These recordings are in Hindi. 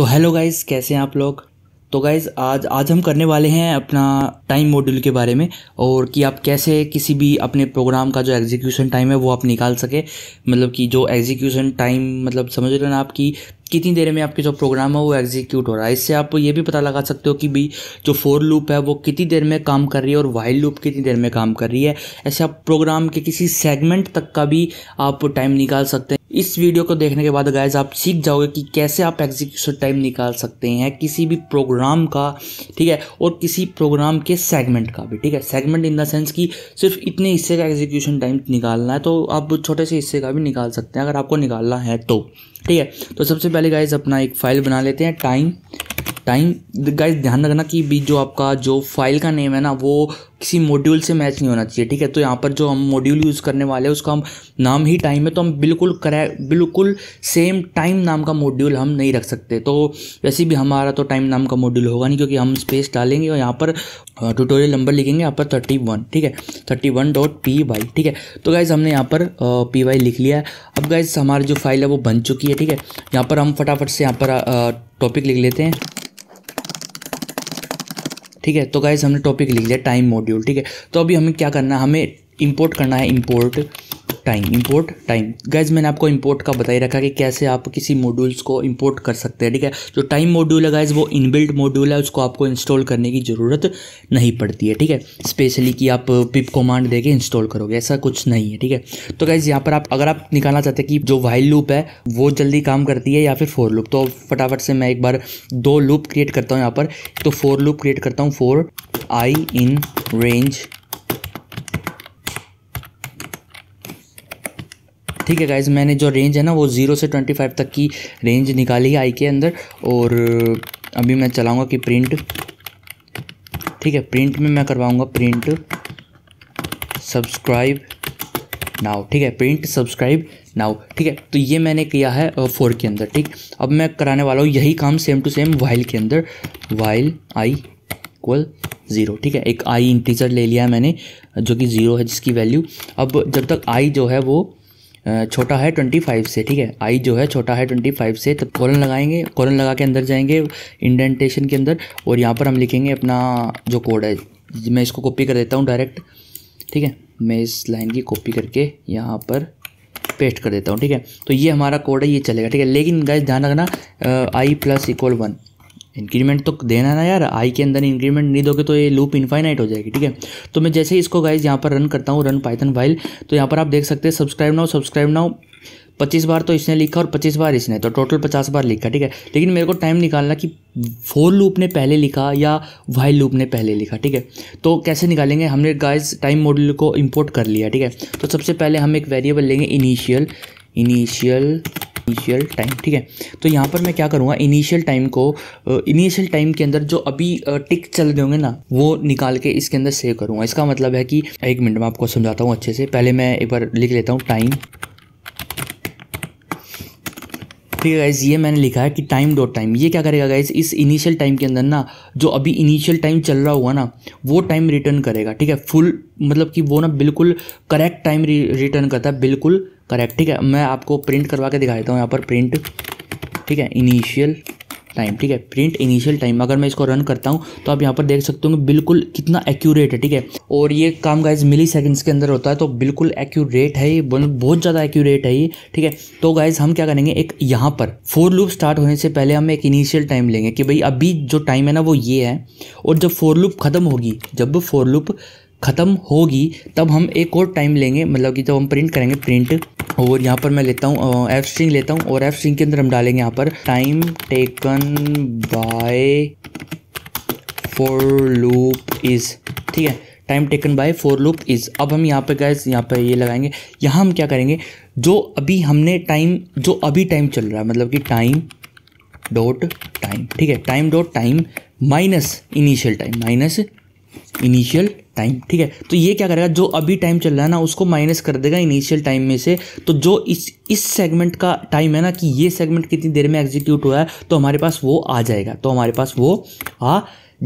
तो हेलो गाइज़ कैसे हैं आप लोग तो गाइज़ आज आज हम करने वाले हैं अपना टाइम मॉड्यूल के बारे में और कि आप कैसे किसी भी अपने प्रोग्राम का जो एग्जीक्यूशन टाइम है वो आप निकाल सके मतलब कि जो एग्जीक्यूशन टाइम मतलब समझ रहे ना आपकी कितनी देर में आपके जो प्रोग्राम है वो एग्जीक्यूट हो रहा है इससे आप ये भी पता लगा सकते हो कि भाई जो फोर लूप है वो कितनी देर में काम कर रही है और वाइल लूप कितनी देर में काम कर रही है ऐसे आप प्रोग्राम के किसी सेगमेंट तक का भी आप टाइम निकाल सकते हैं इस वीडियो को देखने के बाद गायज आप सीख जाओगे कि कैसे आप एग्जीक्यूशन टाइम निकाल सकते हैं किसी भी प्रोग्राम का ठीक है और किसी प्रोग्राम के सेगमेंट का भी ठीक है सेगमेंट इन द सेंस कि सिर्फ इतने हिस्से का एग्जीक्यूशन टाइम निकालना है तो आप छोटे से हिस्से का भी निकाल सकते हैं अगर आपको निकालना है तो ठीक है तो सबसे पहले गाइज अपना एक फाइल बना लेते हैं टाइम टाइम गाइस ध्यान रखना कि भी जो आपका जो फाइल का नेम है ना वो किसी मॉड्यूल से मैच नहीं होना चाहिए ठीक है तो यहाँ पर जो हम मॉड्यूल यूज़ करने वाले हैं उसका हम नाम ही टाइम है तो हम बिल्कुल करे बिल्कुल सेम टाइम नाम का मॉड्यूल हम नहीं रख सकते तो वैसे भी हमारा तो टाइम नाम का मॉड्यूल होगा नहीं क्योंकि हम स्पेस डालेंगे और यहाँ पर ट्यूटोरियल नंबर लिखेंगे यहाँ पर थर्टी वन ठीक है thirty one dot P Y ठीक है तो गाइज़ हमने यहाँ पर पी वाई लिख लिया है अब गाइज़ हमारी जो फाइल है वो बन चुकी है ठीक है यहाँ पर हम फटाफट से यहाँ पर टॉपिक लिख लेते हैं ठीक है तो गाइज हमने टॉपिक लिख लिया टाइम मॉड्यूल ठीक है तो अभी हमें क्या करना है हमें इंपोर्ट करना है import time import time guys मैंने आपको इंपोर्ट का बताई रखा कि कैसे आप किसी मॉड्यूल्स को इंपोर्ट कर सकते हैं ठीक है जो टाइम मॉड्यूल है गैज वो इनबिल्ट मॉड्यूल है उसको आपको इंस्टॉल करने की ज़रूरत नहीं पड़ती है ठीक है स्पेशली कि आप पिप कमांड दे के इंस्टॉल करोगे ऐसा कुछ नहीं है ठीक है तो गैज यहाँ पर आप अगर आप निकालना चाहते हैं कि जो वाइल लूप है वो जल्दी काम करती है या फिर फोर लूप तो फटाफट से मैं एक बार दो लूप क्रिएट करता हूँ यहाँ पर तो फोर लूप क्रिएट करता हूँ फोर आई इन रेंज ठीक है गाइज मैंने जो रेंज है ना वो ज़ीरो से ट्वेंटी फाइव तक की रेंज निकाली है आई के अंदर और अभी मैं चलाऊंगा कि प्रिंट ठीक है प्रिंट में मैं करवाऊंगा प्रिंट सब्सक्राइब नाउ ठीक है प्रिंट सब्सक्राइब नाउ ठीक है तो ये मैंने किया है फोर के अंदर ठीक अब मैं कराने वाला हूँ यही काम सेम टू सेम वाइल के अंदर वाइल आई इक्वल ज़ीरो ठीक है एक आई इंटीजर ले लिया है मैंने जो कि ज़ीरो है जिसकी वैल्यू अब जब तक आई जो है वो छोटा है ट्वेंटी फाइव से ठीक है आई जो है छोटा है ट्वेंटी फाइव से तब कॉलन लगाएंगे कॉलन लगा के अंदर जाएंगे इंडेंटेशन के अंदर और यहाँ पर हम लिखेंगे अपना जो कोड है मैं इसको कॉपी कर देता हूँ डायरेक्ट ठीक है मैं इस लाइन की कॉपी करके यहाँ पर पेस्ट कर देता हूँ ठीक है तो ये हमारा कोड है ये चलेगा ठीक है लेकिन गाइज ध्यान रखना I plus equal one increment तो देना ना यार आई के अंदर इंक्रीमेंट नहीं दोगे तो ये लूप इनफाइनाइट हो जाएगी ठीक है तो मैं जैसे इसको गाइज यहाँ पर रन करता हूँ रन पाइथन फाइल तो यहाँ पर आप देख सकते हैं सब्सक्राइब नाउ सब्सक्राइब नाउ पच्चीस बार तो इसने लिखा और पच्चीस बार इसने तो टोटल पचास बार लिखा ठीक है लेकिन मेरे को टाइम निकालना कि फोर लूप ने पहले लिखा या वाइल लूप ने पहले लिखा ठीक है तो कैसे निकालेंगे हमने गाइज टाइम मॉड्यूल को इम्पोर्ट कर लिया ठीक है तो सबसे पहले हम एक वेरिएबल लेंगे इनिशियल इनिशियल इनिशियल टाइम ठीक है तो यहाँ पर मैं क्या करूँगा इनिशियल टाइम को इनिशियल uh, टाइम के अंदर जो अभी टिक uh, चल रहे होंगे ना वो निकाल के इसके अंदर सेव करूँगा इसका मतलब है कि एक मिनट में आपको समझाता हूँ अच्छे से पहले मैं एक बार लिख लेता हूँ टाइम ठीक है गाइज़ ये मैंने लिखा है कि टाइम डॉट टाइम ये क्या करेगा गाइज़ इस इनिशियल टाइम के अंदर ना जो अभी इनिशियल टाइम चल रहा हुआ ना वो टाइम रिटर्न करेगा ठीक है फुल मतलब कि वो ना बिल्कुल करेक्ट टाइम रिटर्न करता है बिल्कुल करेक्ट ठीक है मैं आपको प्रिंट करवा के दिखा देता हूँ यहाँ पर प्रिंट ठीक है इनिशियल टाइम ठीक है प्रिंट इनिशियल टाइम अगर मैं इसको रन करता हूँ तो आप यहाँ पर देख सकते हो बिल्कुल कितना एक्यूरेट है ठीक है और ये काम गाइज मिली सेकेंड्स के अंदर होता है तो बिल्कुल एक्यूरेट है ये बहुत ज़्यादा एक्यूरेट है ये ठीक है तो गाइज हम क्या करेंगे एक यहाँ पर फोर लूप स्टार्ट होने से पहले हम एक इनिशियल टाइम लेंगे कि भाई अभी जो टाइम है ना वो ये है और जब फोर लूप ख़त्म होगी जब फोर लूप ख़त्म होगी तब हम एक और टाइम लेंगे मतलब कि जब हम प्रिंट करेंगे प्रिंट और यहाँ पर मैं लेता हूँ एफ स्ट्रिंग लेता हूँ और एफ स्ट्रिंग के अंदर हम डालेंगे यहाँ पर time taken by for loop is ठीक है time taken by for loop is अब हम यहाँ पे गए यहाँ पर ये लगाएंगे यहाँ हम क्या करेंगे जो अभी हमने टाइम जो अभी टाइम चल रहा है मतलब कि टाइम डॉट टाइम ठीक है time dot time minus initial time minus initial time ठीक है तो ये क्या करेगा जो अभी टाइम चल रहा है ना उसको माइनस कर देगा इनिशियल टाइम में से तो जो इस इस सेगमेंट का टाइम है ना कि ये सेगमेंट कितनी देर में एग्जीक्यूट हुआ है तो हमारे पास वो आ जाएगा तो हमारे पास वो आ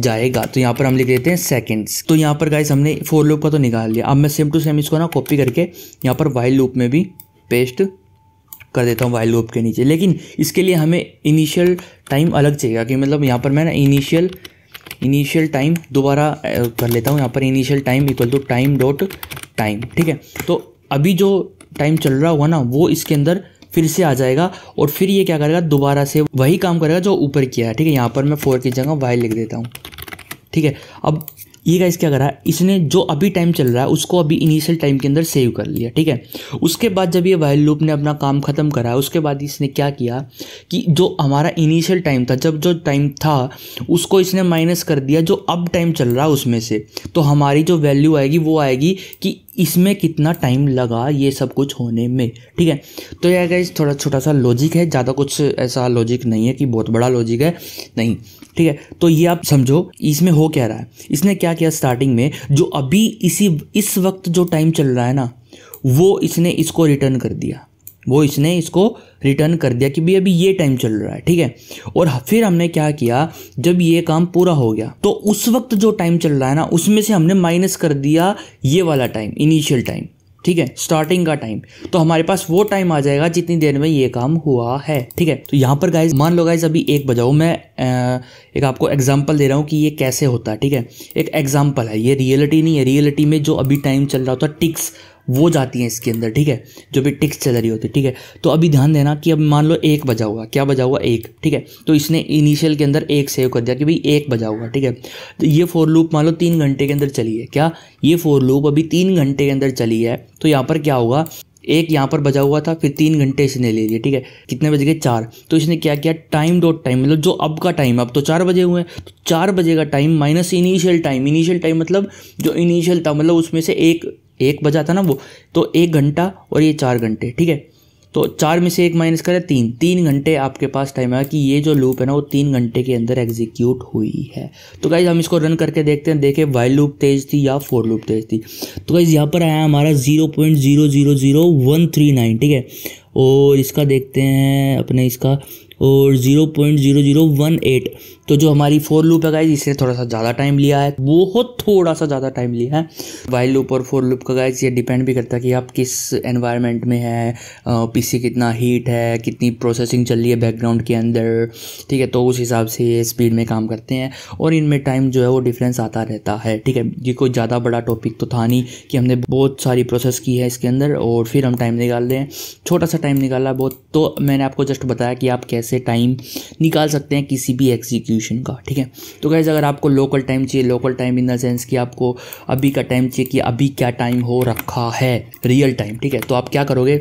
जाएगा तो यहाँ पर हम लिख देते हैं सेकेंड्स तो यहाँ पर गाइस हमने फोर लूप का तो निकाल लिया अब मैं सेम टू सेम इसको ना कॉपी करके यहाँ पर वाइल लूप में भी पेस्ट कर देता हूँ वाइल लूप के नीचे लेकिन इसके लिए हमें इनिशियल टाइम अलग चाहिएगा कि मतलब यहाँ पर मैं ना इनिशियल इनिशियल टाइम दोबारा कर लेता हूँ यहाँ पर initial time equal to time dot time ठीक है तो अभी जो टाइम चल रहा हुआ ना वो इसके अंदर फिर से आ जाएगा और फिर ये क्या करेगा दोबारा से वही काम करेगा जो ऊपर किया है ठीक है यहाँ पर मैं फोर की जगह वाई लिख देता हूँ ठीक है अब ये गाइस क्या करा इसने जो अभी टाइम चल रहा है उसको अभी इनिशियल टाइम के अंदर सेव कर लिया ठीक है उसके बाद जब ये वाइल लूप ने अपना काम ख़त्म करा उसके बाद इसने क्या किया कि जो हमारा इनिशियल टाइम था जब जो टाइम था उसको इसने माइनस कर दिया जो अब टाइम चल रहा है उसमें से तो हमारी जो वैल्यू आएगी वो आएगी कि इसमें कितना टाइम लगा ये सब कुछ होने में ठीक है तो यह गाइज थोड़ा छोटा सा लॉजिक है ज़्यादा कुछ ऐसा लॉजिक नहीं है कि बहुत बड़ा लॉजिक है नहीं ठीक है तो ये आप समझो इसमें हो क्या रहा है इसने क्या किया स्टार्टिंग में जो अभी इसी इस वक्त जो टाइम चल रहा है ना वो इसने इसको रिटर्न कर दिया वो इसने इसको रिटर्न कर दिया कि भाई अभी ये टाइम चल रहा है ठीक है और फिर हमने क्या किया जब ये काम पूरा हो गया तो उस वक्त जो टाइम चल रहा है ना उसमें से हमने माइनस कर दिया ये वाला टाइम इनिशियल टाइम ठीक है स्टार्टिंग का टाइम तो हमारे पास वो टाइम आ जाएगा जितनी देर में ये काम हुआ है ठीक है तो यहाँ पर गाइज मान लो गाइज अभी एक बजाओ मैं एक आपको एग्जाम्पल दे रहा हूँ कि ये कैसे होता है ठीक है एक एग्जाम्पल है ये रियलिटी नहीं है रियलिटी में जो अभी टाइम चल रहा होता है टिक्स वो जाती हैं इसके अंदर ठीक है जो भी टिक्स चल रही होती है ठीक है तो अभी ध्यान देना कि अब मान लो एक बजा हुआ क्या बजा हुआ एक ठीक है तो इसने इनिशियल के अंदर एक सेव कर दिया कि भाई एक बजा हुआ ठीक है तो ये फोर लूप मान लो तीन घंटे के अंदर चली है क्या ये फोर लूप अभी तीन घंटे के अंदर चली है तो यहाँ पर क्या होगा एक यहाँ पर बजा हुआ था फिर तीन घंटे इसने ले लिए ठीक है कितने बज गए चार तो इसने क्या किया टाइम डॉट टाइम मतलब जो अब का टाइम अब तो चार बजे हुए हैं तो चार बजे का time minus initial time initial time मतलब जो इनिशियल था मतलब उसमें से एक एक बजा था ना वो तो एक घंटा और ये चार घंटे ठीक है तो चार में से एक माइनस करें तीन तीन घंटे आपके पास टाइम आया कि ये जो लूप है ना वो तीन घंटे के अंदर एग्जीक्यूट हुई है तो गाइज हम इसको रन करके देखते हैं देखें वाइल लूप तेज थी या फोर लूप तेज थी तो गाइज यहाँ पर आया हमारा zero point zero zero zero one three nine ठीक है और इसका देखते हैं अपने इसका और zero point zero zero one eight तो जो हमारी फोर लूप है गाइज इसने थोड़ा सा ज़्यादा टाइम लिया है बहुत थोड़ा सा ज़्यादा टाइम लिया है वाइल लूप और फोर लूप का गाइज ये डिपेंड भी करता है कि आप किस एनवायरनमेंट में है पीसी कितना हीट है कितनी प्रोसेसिंग चल रही है बैकग्राउंड के अंदर ठीक है तो उस हिसाब से ये स्पीड में काम करते हैं और इनमें टाइम जो है वो डिफरेंस आता रहता है ठीक है ये कोई ज़्यादा बड़ा टॉपिक तो था नहीं कि हमने बहुत सारी प्रोसेस की है इसके अंदर और फिर हम टाइम निकाल दें छोटा सा टाइम निकाला बहुत तो मैंने आपको जस्ट बताया कि आप कैसे कैसे टाइम निकाल सकते हैं किसी भी एग्जीक्यूशन का ठीक है तो गैज़ अगर आपको लोकल टाइम चाहिए local time in the sense कि आपको अभी का टाइम चाहिए कि अभी क्या टाइम हो रखा है रियल टाइम ठीक है तो आप क्या करोगे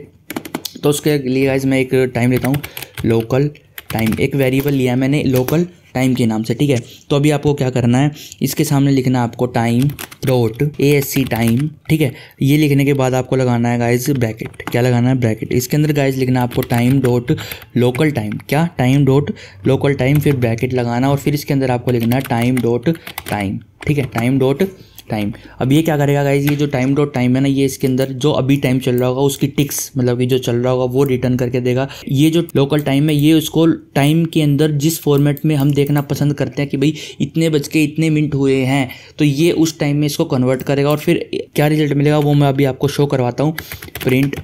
तो उसके लिए गाइज मैं एक टाइम लेता हूँ लोकल टाइम एक वेरिएबल लिया मैंने लोकल टाइम के नाम से ठीक है तो अभी आपको क्या करना है इसके सामने लिखना है आपको time dot A S C time ठीक है ये लिखने के बाद आपको लगाना है गाइज ब्रैकेट क्या लगाना है ब्रैकेट इसके अंदर गाइज लिखना है आपको टाइम डॉट लोकल टाइम क्या टाइम डॉट लोकल टाइम फिर ब्रैकेट लगाना और फिर इसके अंदर आपको लिखना है टाइम डॉट टाइम ठीक है टाइम डॉट टाइम अब ये क्या करेगा गाइज ये जो टाइम डॉट टाइम है ना ये इसके अंदर जो अभी टाइम चल रहा होगा उसकी टिक्स मतलब कि जो चल रहा होगा वो रिटर्न करके देगा ये जो लोकल टाइम है ये उसको टाइम के अंदर जिस फॉर्मेट में हम देखना पसंद करते हैं कि भाई इतने बज के इतने मिनट हुए हैं तो ये उस टाइम में इसको कन्वर्ट करेगा और फिर क्या रिजल्ट मिलेगा वो मैं अभी आपको शो करवाता हूँ प्रिंट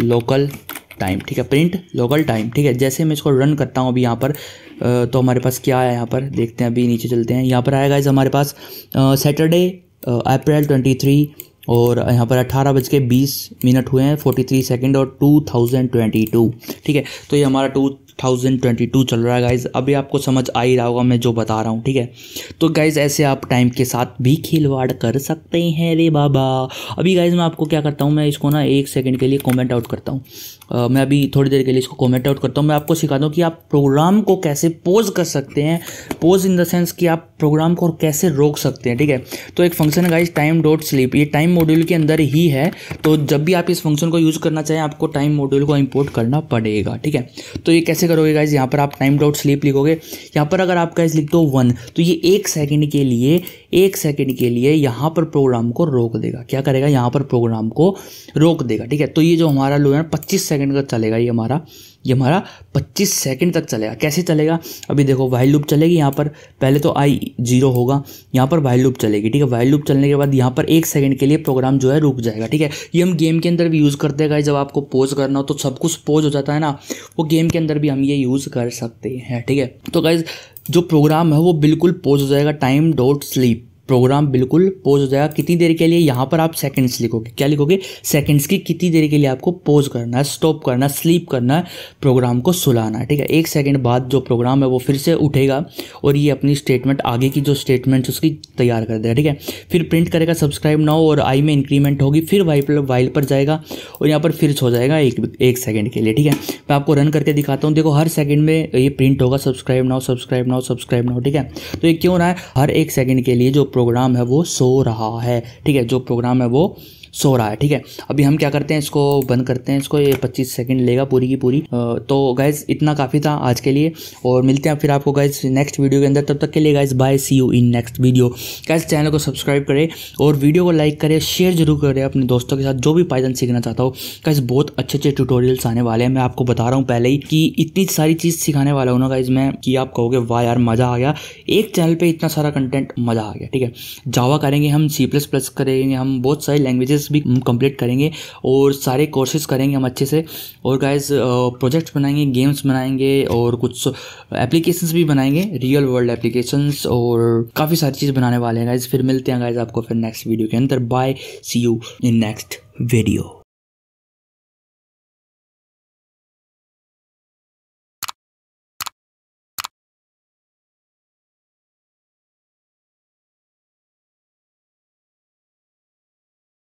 लोकल टाइम ठीक है प्रिंट लोकल टाइम ठीक है जैसे मैं इसको रन करता हूँ अभी यहाँ पर तो हमारे पास क्या आया यहाँ पर देखते हैं अभी नीचे चलते हैं यहाँ पर आएगा इस हमारे पास सैटरडे अप्रैल ट्वेंटी थ्री और यहाँ पर अट्ठारह बज के बीस मिनट हुए हैं फोर्टी थ्री सेकेंड और टू थाउजेंड ट्वेंटी टू ठीक है तो ये हमारा टू थाउजेंड ट्वेंटी टू चल रहा है गाइज़ अभी आपको समझ आ ही रहा होगा मैं जो बता रहा हूँ ठीक है तो गाइज़ ऐसे आप टाइम के साथ भी खिलवाड़ कर सकते हैं रे बाबा अभी गाइज़ मैं आपको क्या करता हूँ मैं इसको ना एक सेकेंड के लिए कॉमेंट आउट करता हूँ मैं अभी थोड़ी देर के लिए इसको कॉमेंट आउट करता हूँ मैं आपको सिखा दूँ कि आप प्रोग्राम को कैसे पोज कर सकते हैं पोज इन द सेंस कि आप प्रोग्राम को और कैसे रोक सकते हैं ठीक है तो एक फंक्शन है गाइज टाइम डॉट स्लीप ये टाइम मॉड्यूल के अंदर ही है तो जब भी आप इस फंक्शन को यूज़ करना चाहें आपको टाइम मॉड्यूल को इंपोर्ट करना पड़ेगा ठीक है तो ये कैसे करोगे गाइज यहाँ पर आप टाइम डॉट स्लीप लिखोगे यहाँ पर अगर आप गाइज लिख दो वन तो ये एक सेकेंड के लिए एक सेकेंड के लिए यहाँ पर प्रोग्राम को रोक देगा क्या करेगा यहाँ पर प्रोग्राम को रोक देगा ठीक है तो ये जो हमारा लो है पच्चीस सेकेंड का चलेगा ये हमारा ये हमारा 25 सेकंड तक चलेगा कैसे चलेगा अभी देखो वाइल्ड लूप चलेगी यहाँ पर पहले तो आई जीरो होगा यहाँ पर वाइल लूप चलेगी ठीक है वाइल्ड लूप चलने के बाद यहाँ पर एक सेकंड के लिए प्रोग्राम जो है रुक जाएगा ठीक है ये हम गेम के अंदर भी यूज़ करते हैं जब आपको पोज करना हो तो सब कुछ पोज हो जाता है ना वो गेम के अंदर भी हम ये यूज़ कर सकते हैं ठीक है तो गाइज जो प्रोग्राम है वो बिल्कुल पोज हो जाएगा टाइम डोट स्लीप प्रोग्राम बिल्कुल पोज हो जाएगा कितनी देर के लिए यहाँ पर आप सेकंड्स लिखोगे क्या लिखोगे सेकंड्स की कितनी देर के लिए आपको पोज करना है स्टॉप करना है स्लीप करना है प्रोग्राम को सुलाना है ठीक है एक सेकंड बाद जो प्रोग्राम है वो फिर से उठेगा और ये अपनी स्टेटमेंट आगे की जो स्टेटमेंट उसकी तैयार कर देगा ठीक है फिर प्रिंट करेगा सब्सक्राइब हो और आई में इंक्रीमेंट होगी फिर वाइल पर वाइल पर जाएगा और यहाँ पर फिर हो जाएगा एक एक सेकेंड के लिए ठीक है मैं आपको रन करके दिखाता हूँ देखो हर सेकेंड में ये प्रिंट होगा सब्सक्राइब हो सब्सक्राइब हो सब्सक्राइब हो ठीक है तो ये क्यों रहा है हर एक सेकेंड के लिए जो प्रोग्राम है वो सो रहा है ठीक है जो प्रोग्राम है वो सो रहा है ठीक है अभी हम क्या करते हैं इसको बंद करते हैं इसको ये पच्चीस सेकेंड लेगा पूरी की पूरी तो गाइज इतना काफ़ी था आज के लिए और मिलते हैं फिर आपको गाइज नेक्स्ट वीडियो के अंदर तब तक के लिए guys bye see you in next video guys channel को सब्सक्राइब करें और वीडियो को लाइक करें शेयर जरूर करें अपने दोस्तों के साथ जो भी पाइथन सीखना चाहता हो गाइज बहुत अच्छे अच्छे ट्यूटोरियल्स आने वाले हैं मैं आपको बता रहा हूँ पहले ही कि इतनी सारी चीज़ सिखाने वाला हूँ ना गाइज मैं कि आप कहोगे वाह यार मज़ा आ गया एक चैनल पर इतना सारा कंटेंट मज़ा आ गया ठीक है जावा करेंगे हम सी प्लस प्लस करेंगे हम बहुत सारी लैंग्वेजेस कोर्सेज भी कंप्लीट करेंगे और सारे कोर्सेज करेंगे हम अच्छे से और गाइज प्रोजेक्ट्स बनाएंगे गेम्स बनाएंगे और कुछ एप्लीकेशन भी बनाएंगे रियल वर्ल्ड एप्लीकेशन और काफ़ी सारी चीज़ बनाने वाले हैं गाइज फिर मिलते हैं गाइज आपको फिर नेक्स्ट वीडियो के अंदर bye see you in next video